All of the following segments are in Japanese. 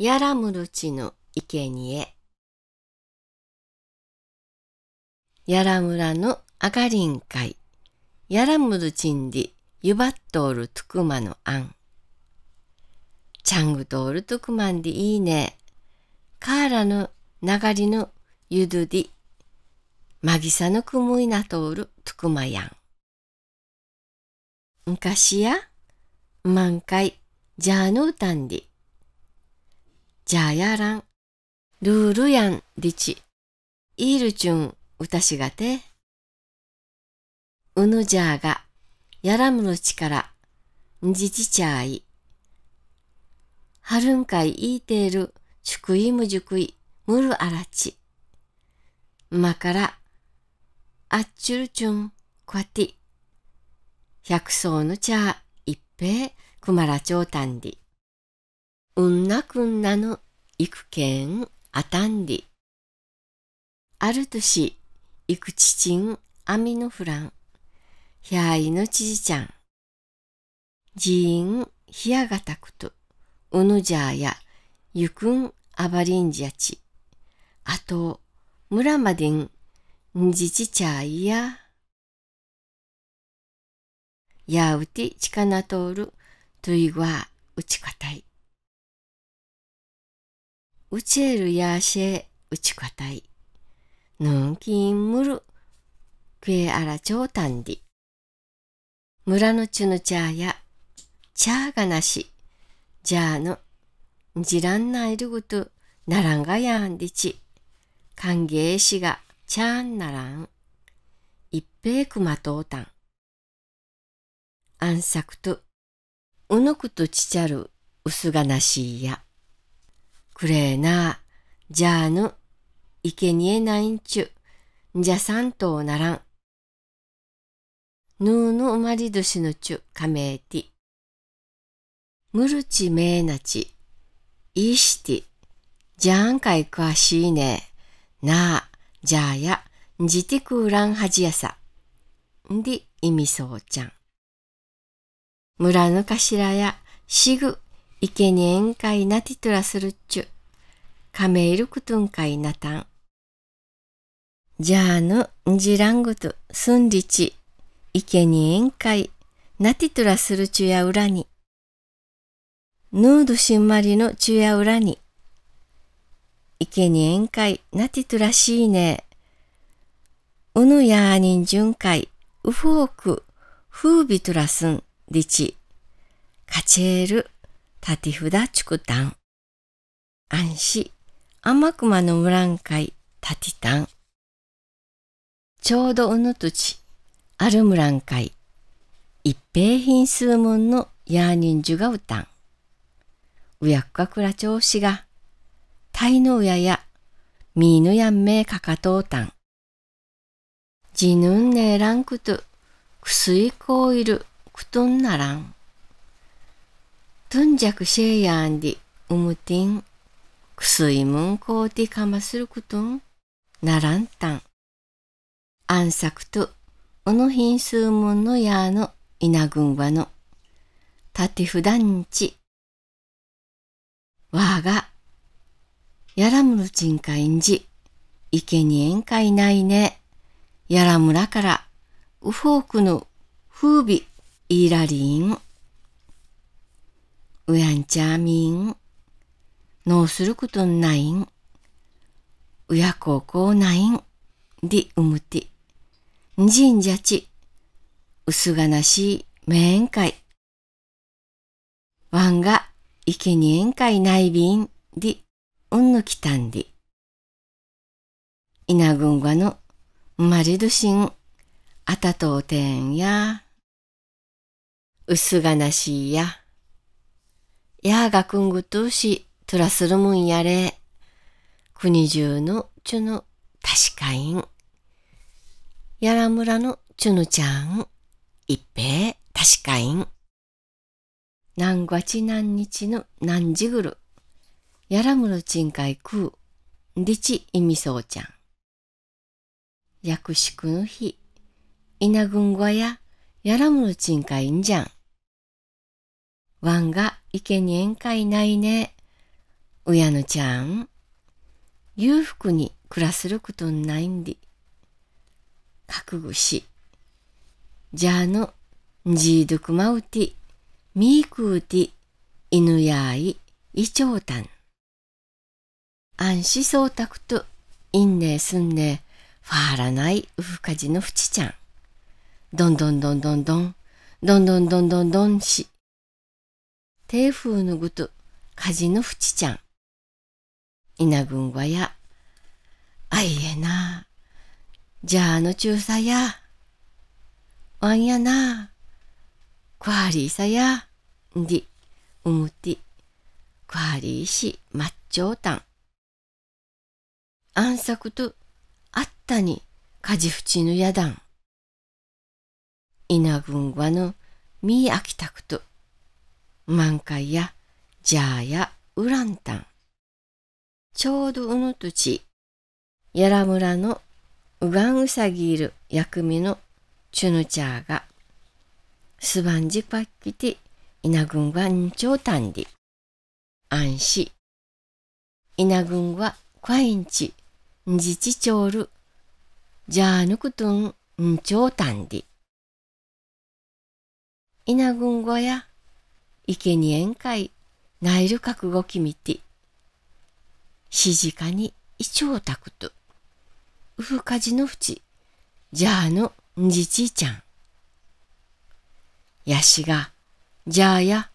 やらむるちのいけにえ。やらむらのあがりんかい。やらむるちんりゆばっとおるとくまのあん。ちゃんぐとおるとくまんでいいね。カーラのながりのゆどり。まぎさのくむいなとおるとくまやん。昔や、まんかい。じゃあのうたんで。じゃあやらん。ルールやん、リチ。イールチュうたしがて。うぬじゃあが、やらむの力、んじちちゃい。はるんかいいいている、ちくいむじゅくい、むるあらち。まから、あっちゅるちゅん、こわて。百層のゃ、いっぺくまらちょうたんり。うんなくんなのいくけんあたんり。ある年、いくちちんあみのふらん。ひゃいのちじちゃん。じいんひやがたくと、うぬじゃやゆくんあばりんじゃち。あと、むらまでん、んじちちゃいや。やうてちかなとおる、といわうちかたい。うちえるやしえうちかたい。ぬんきんむる。くえあらちょうたんり。らのちゅぬちゃや、ちゃがなし。じゃあの、じらんないるごと、ならんがやんりち。かんげえしが、ちゃんならん。いっぺえくまとうたん。さ作と、うのくとちちゃる、うすがなしいや。くれえな。じゃあぬ。いけにえないんちゅ。じゃさんとならん。ぬうぬうまりどしのちゅ、かめえて。むるちめえなち。いして。じゃんかいくわしいね。なあ、じゃあや、じてくうらんはじやさ。んで、いみそうちゃん。村の頭や、しぐ生贄んかいなティトラするっちゅ。亀いるくとんかいなたん。じゃあぬ、じらんぐと、すんりち、生贄んかい、なティトラするちゅや裏に。ぬーどしんまりのちゅや裏に。生贄んかい、なティトラしいね。うぬやあにんじゅんかい、うふおく、ふうびとらすん、りち。かちえる。立札畜丹。安市、天熊の無覧会、立丹。ちょうどうぬ土ある無覧会。一平品数門のヤーニンジュがうたん。うやっかくら調子が、タイのうやや、みーぬやんめかかとうたん。じぬんねえらんくと、くすいこういる、くとんならん。トゥンジャクシェイヤンディ、ウムティン、クスイムンコーティカマスルクトン、ナランタン。アンサクト、ウノヒンスーモンのヤーノ、イナグンワノ、タティフダンチ。ワーガ、ヤラムルチンカインジ、イケニエンカイナイネ、ヤラムラから、ウフォークの風靡、イーラリン。うやんちゃみん。のうすることないん。うやこうこうないん。りうむて。んじんじゃち。うすがなしめんかい。わんがいけにえんかいないびん。りうんぬきたんり。いなぐんがぬ。まりどしん。あたとうてんや。うすがなしや。やがくんぐとうし、とらするもんやれ。国中のちゅぬ、たしかいん。やら村のちゅぬちゃん、いっぺえ、たしかいん。何月何日の何時ぐる、やらむろちんかいくう、りちいみそうちゃん。やくしくの日、なぐんごや、やらむろちんかいんじゃん。わんが池に宴会ないね。うやぬちゃん、裕福に暮らせることないんで。覚悟し。じゃあの、じいどくまうて、みいくうて、犬やい、いちょうたん。あんしそうたくと、いんねすんね、ファーらないうふかじのふちちゃん。どんどんどんどんどん、どんどんどんどんどんし、低風のぐと、火事のふちちゃん。稲群はや、あいえな、じゃあの中さや、わんやな、くわりいさや、んで、うむて、くわりいし、まっちょうたん。暗作と、あったに、かじふちぬやだん。稲群はの、みあきたくと、満開やジャーやウランタン。ちょうどうぬとち、やら村のうがんうさぎいる薬味のチュヌチャーが、すばんじぱっきて、いなぐんはんちょうたんり。んし、いなぐんはかいんち、んじちちょうる。じゃあぬくとんんちょうたんり。いなぐんごや、生贄会ナイル覚悟きみて、静かに一応たくと、うふかじのふち、じゃあのんじちいちゃん。やしが、じゃあや、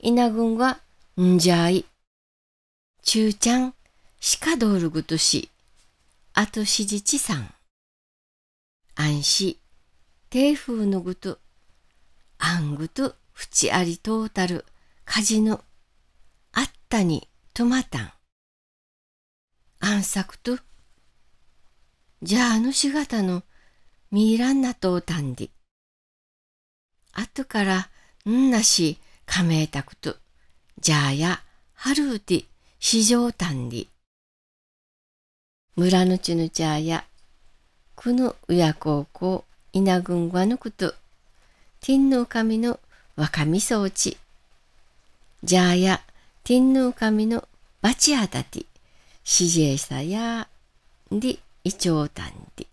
いなぐんはんじゃい。ちゅうちゃん、しかどおるぐとし、あとしじちさん。あんし、ていふうのぐと、あんぐと、口ありトータル、カジノ、あったに、トマタン。暗作と、じゃああのしがたの、ミーランナとうたんで。あとから、んなし、加盟たくと、じゃあや、はるうて、市タたんで。村のちぬちゃや、くぬうやいなぐんはぬくと、天の神の若みそうち、じゃあや天皇神のバチアタティ、シジさやで、イチョウタンティ。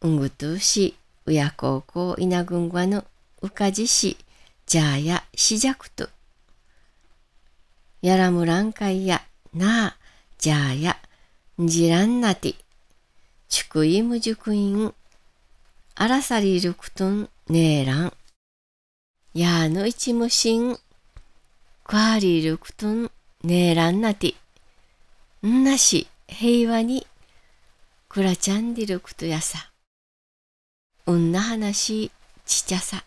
うんぐとうし、うやこうこういなぐんわのうかじし、じゃあやしじゃくと。やらむらんかいやなあ、じゃあや、んじらんなて。ちくいむじゅくいん、あらさりるくとんねえらん。やーのいちむしん、くわりるくとんねえらんなて、んなしへいわに、くらちゃんでるくとやさ、うんな話ちっちゃさ。